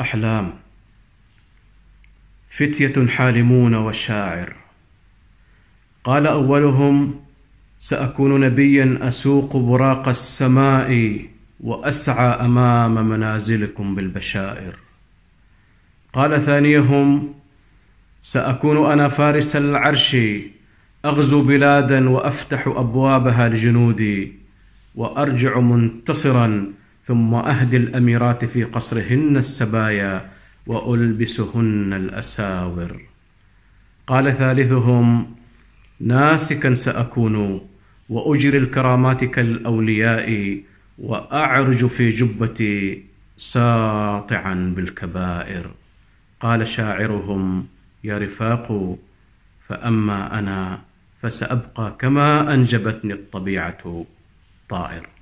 أحلام فتية حالمون والشاعر قال أولهم سأكون نبيا أسوق براق السماء وأسعى أمام منازلكم بالبشائر قال ثانيهم سأكون أنا فارس العرش أغزو بلادا وأفتح أبوابها لجنودي وأرجع منتصرا ثم أهدي الأميرات في قصرهن السبايا وألبسهن الأساور قال ثالثهم ناسكا سأكون وأجري الكرامات كالأولياء وأعرج في جبتي ساطعا بالكبائر قال شاعرهم يا رفاق فأما أنا فسأبقى كما أنجبتني الطبيعة طائر